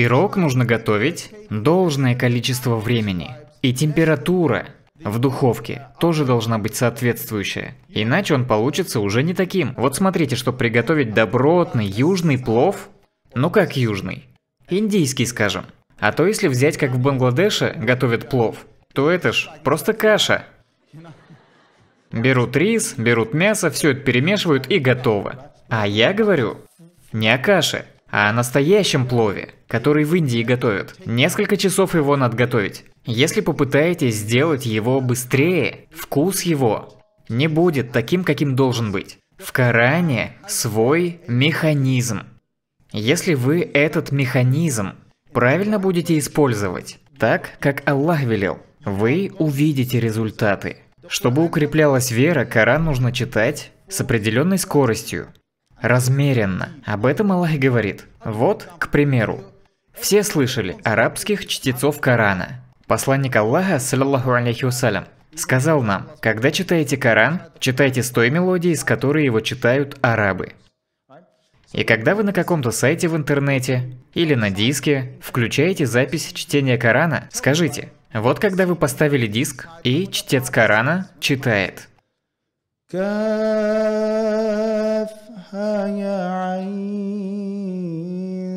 Пирог нужно готовить должное количество времени. И температура в духовке тоже должна быть соответствующая. Иначе он получится уже не таким. Вот смотрите, чтобы приготовить добротный южный плов. Ну как южный? Индийский, скажем. А то если взять, как в Бангладеше готовят плов, то это ж просто каша. Берут рис, берут мясо, все это перемешивают и готово. А я говорю не о каше, а о настоящем плове, который в Индии готовят. Несколько часов его надо готовить. Если попытаетесь сделать его быстрее, вкус его не будет таким, каким должен быть. В Коране свой механизм. Если вы этот механизм правильно будете использовать, так, как Аллах велел, вы увидите результаты. Чтобы укреплялась вера, Коран нужно читать с определенной скоростью, размеренно. Об этом Аллах говорит. Вот, к примеру, все слышали арабских чтецов Корана. Посланник Аллаха, саллаллаху алейхи вассалям, сказал нам, когда читаете Коран, читайте с той мелодией, с которой его читают арабы. И когда вы на каком-то сайте в интернете или на диске включаете запись чтения Корана, скажите, вот когда вы поставили диск, и чтец Корана читает. كافها يا عين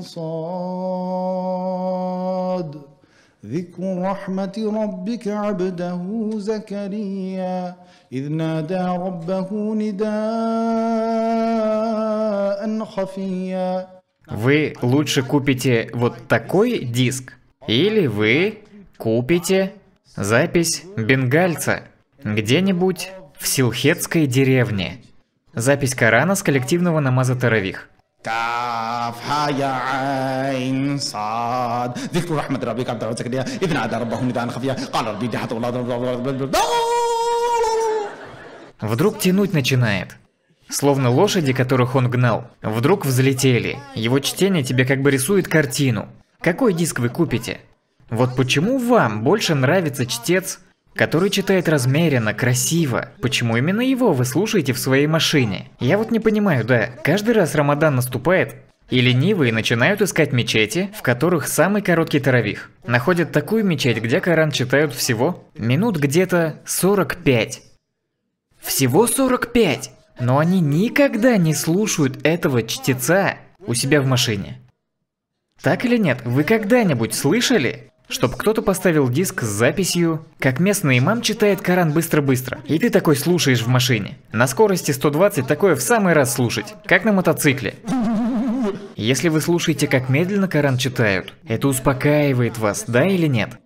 صاد ذكر رحمة ربك عبده زكريا إذ نادى ربه نداء خفيا Вы лучше купите вот такой диск, или вы купите запись бенгальца где-нибудь в Силхетской деревне. Запись Корана с коллективного намаза Таравих. Вдруг тянуть начинает. Словно лошади, которых он гнал, вдруг взлетели. Его чтение тебе как бы рисует картину. Какой диск вы купите? Вот почему вам больше нравится чтец который читает размеренно, красиво. Почему именно его вы слушаете в своей машине? Я вот не понимаю, да. Каждый раз Рамадан наступает, и ленивые начинают искать мечети, в которых самый короткий таравих. Находят такую мечеть, где Коран читают всего минут где-то 45. Всего 45! Но они никогда не слушают этого чтеца у себя в машине. Так или нет, вы когда-нибудь слышали, чтобы кто-то поставил диск с записью, как местный имам читает Коран быстро-быстро, и ты такой слушаешь в машине. На скорости 120 такое в самый раз слушать, как на мотоцикле. Если вы слушаете, как медленно Коран читают, это успокаивает вас, да или нет?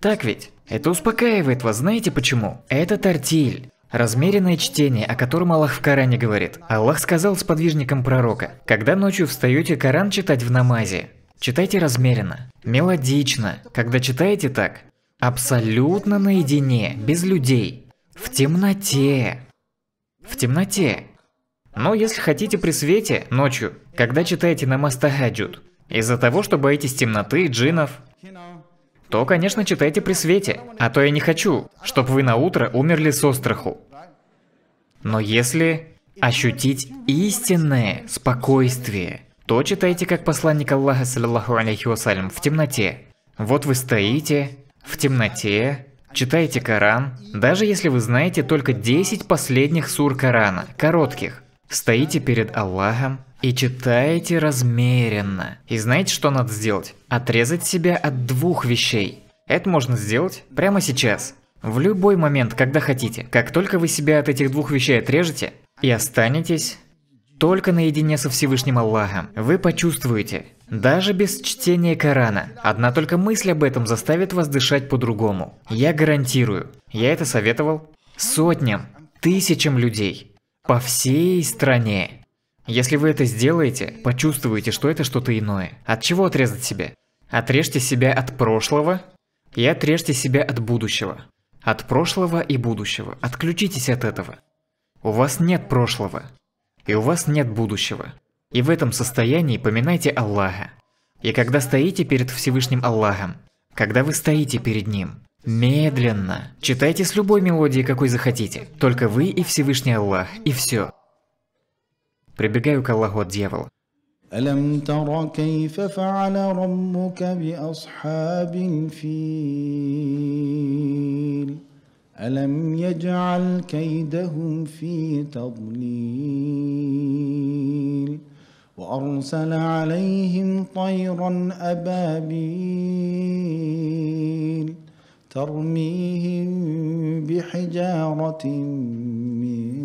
Так ведь? Это успокаивает вас, знаете почему? Это тортиль. Размеренное чтение, о котором Аллах в Коране говорит. Аллах сказал с подвижником пророка, когда ночью встаете Коран читать в намазе, Читайте размеренно, мелодично. Когда читаете так, абсолютно наедине, без людей, в темноте. В темноте. Но если хотите при свете, ночью, когда читаете на Мастахаджуд, из-за того, что боитесь темноты, джинов, то, конечно, читайте при свете, а то я не хочу, чтобы вы на утро умерли со страху. Но если ощутить истинное спокойствие – то читайте, как посланник Аллаха, саллиллаху алейхи вассалям, в темноте. Вот вы стоите в темноте, читаете Коран, даже если вы знаете только 10 последних сур Корана, коротких. Стоите перед Аллахом и читаете размеренно. И знаете, что надо сделать? Отрезать себя от двух вещей. Это можно сделать прямо сейчас. В любой момент, когда хотите. Как только вы себя от этих двух вещей отрежете и останетесь только наедине со Всевышним Аллахом, вы почувствуете, даже без чтения Корана, одна только мысль об этом заставит вас дышать по-другому. Я гарантирую, я это советовал сотням, тысячам людей по всей стране. Если вы это сделаете, почувствуете, что это что-то иное. От чего отрезать себя? Отрежьте себя от прошлого и отрежьте себя от будущего. От прошлого и будущего. Отключитесь от этого. У вас нет прошлого и у вас нет будущего. И в этом состоянии поминайте Аллаха. И когда стоите перед Всевышним Аллахом, когда вы стоите перед Ним, медленно, читайте с любой мелодией, какой захотите, только вы и Всевышний Аллах, и все. Прибегаю к Аллаху от дьявола. ألم تر كيف فعل ربك بأصحاب الفيل ألم يجعل كيدهم في تضليل وأرسل عليهم طيرا أبابيل ترميهم بحجارة من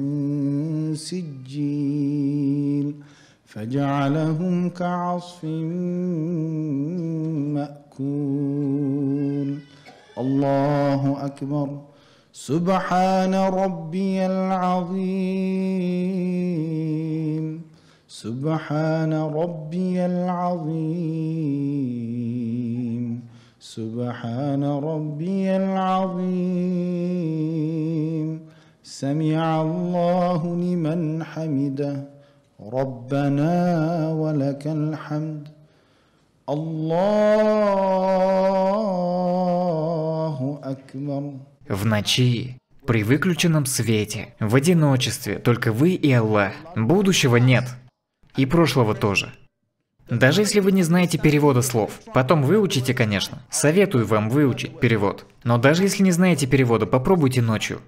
سجيل فجعلهم كعصف مأكول الله أكبر سبحان ربي العظيم سبحان ربي العظيم سبحان ربي العظيم سمع الله لمن حمده ربنا ولك الحمد الله أكبر в ночи, при выключенном свете, в одиночестве, только вы и Аллах. Будущего нет. И прошлого тоже. Даже если вы не знаете перевода слов, потом выучите, конечно. Советую вам выучить перевод. Но даже если не знаете перевода, попробуйте ночью.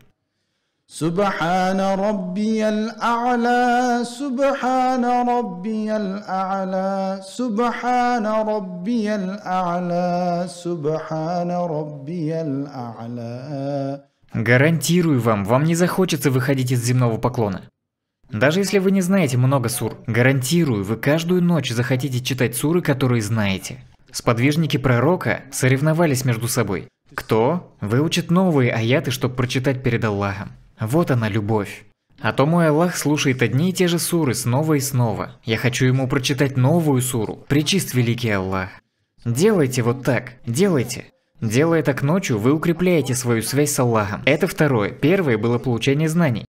سبحان ربي الأعلى سبحان ربي الأعلى سبحان ربي الأعلى سبحان ربي الأعلى Гарантирую вам, вам не захочется выходить из земного поклона. Даже если вы не знаете много сур, гарантирую, вы каждую ночь захотите читать суры, которые знаете. Сподвижники пророка соревновались между собой. Кто выучит новые аяты, чтобы прочитать перед Аллахом? Вот она любовь. А то мой Аллах слушает одни и те же суры снова и снова. Я хочу ему прочитать новую суру. Причист великий Аллах. Делайте вот так, делайте. Делая так ночью, вы укрепляете свою связь с Аллахом. Это второе. Первое было получение знаний.